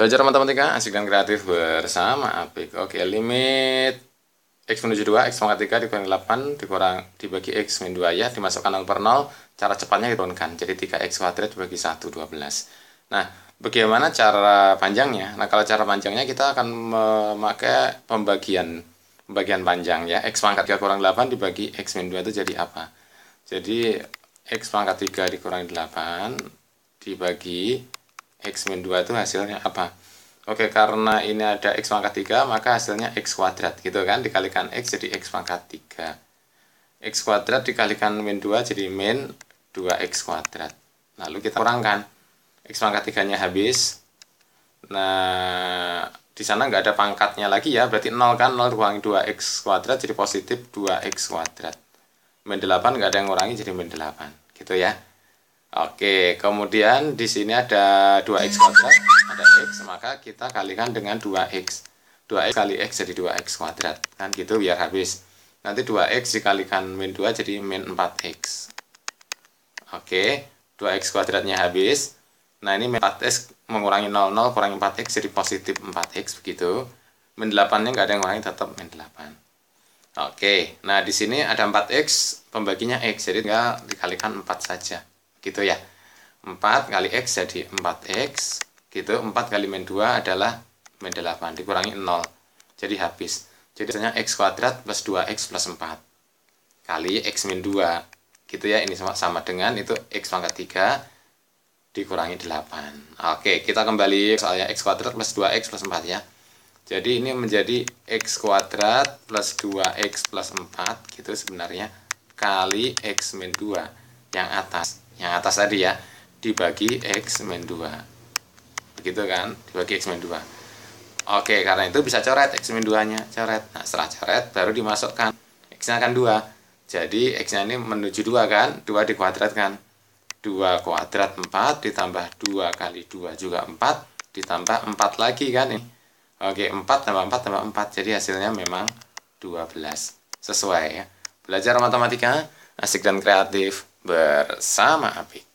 Belajar matematika asik dan kreatif bersama Apik. Oke, limit X menuju 2, X pangkat 3 dikurang 8 dikurang, dibagi X min 2 ya, dimasukkan 0 per 0, cara cepatnya diturunkan, jadi 3X kuadrat dibagi 1, 12. Nah, bagaimana cara panjangnya? Nah, kalau cara panjangnya kita akan memakai pembagian pembagian panjang ya, X pangkat 3 kurang 8 dibagi X min 2 itu jadi apa? Jadi, X pangkat 3 dikurang 8 dibagi X min 2 itu hasilnya apa? Oke, karena ini ada X pangkat 3, maka hasilnya X kuadrat gitu kan. Dikalikan X jadi X pangkat 3. X kuadrat dikalikan min 2 jadi min 2X kuadrat. Lalu kita kurangkan. X pangkat 3-nya habis. Nah, di sana nggak ada pangkatnya lagi ya. Berarti 0 kan, 0 kurangi 2X kuadrat jadi positif 2X kuadrat. Min 8 nggak ada yang ngurangi jadi min 8. Gitu ya. Oke, kemudian di sini ada 2x kuadrat, ada x, maka kita kalikan dengan 2x. 2x kali x jadi 2x kuadrat. Kan gitu biar habis. Nanti 2x dikalikan min 2 jadi min 4x. Oke, 2x kuadratnya habis. Nah, ini min 4x mengurangi 0, 0 kurangi 4x jadi positif 4x begitu. Min 8-nya nggak ada yang kurangi, tetap min 8. Oke, nah di sini ada 4x, pembaginya x, jadi tinggal dikalikan 4 saja gitu ya 4 kali X jadi 4X gitu 4 kali min 2 adalah min 8 dikurangi 0 jadi habis jadi misalnya X kuadrat plus 2X plus 4 kali X min 2 gitu ya ini sama, sama dengan itu X pangkat 3 dikurangi 8 oke kita kembali soalnya X kuadrat plus 2X plus 4 ya jadi ini menjadi X kuadrat plus 2X plus 4 gitu sebenarnya kali X min 2 yang atas yang atas tadi ya dibagi x min 2 begitu kan dibagi x min 2 oke karena itu bisa coret x min 2 nya coret nah setelah coret baru dimasukkan x nya kan 2 jadi x nya ini menuju 2 kan 2 dikuadrat kan 2 kuadrat 4 ditambah 2 kali 2 juga 4 ditambah 4 lagi kan ini. Oke 4 tambah 4 tambah 4 jadi hasilnya memang 12 sesuai ya belajar matematika asik dan kreatif bersama Apik.